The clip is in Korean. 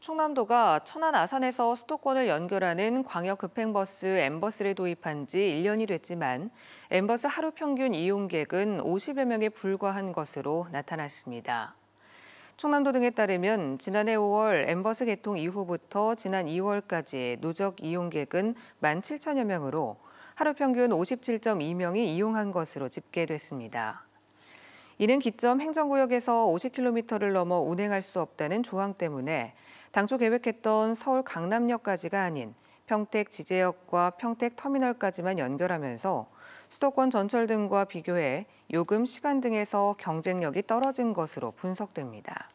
충남도가 천안 아산에서 수도권을 연결하는 광역 급행버스 엠버스를 도입한 지 1년이 됐지만 엠버스 하루 평균 이용객은 50여 명에 불과한 것으로 나타났습니다. 충남도 등에 따르면 지난해 5월 엠버스 개통 이후부터 지난 2월까지 누적 이용객은 1만 7천여 명으로 하루 평균 57.2명이 이용한 것으로 집계됐습니다. 이는 기점 행정구역에서 50km를 넘어 운행할 수 없다는 조항 때문에 당초 계획했던 서울 강남역까지가 아닌 평택 지제역과 평택 터미널까지만 연결하면서 수도권 전철 등과 비교해 요금 시간 등에서 경쟁력이 떨어진 것으로 분석됩니다.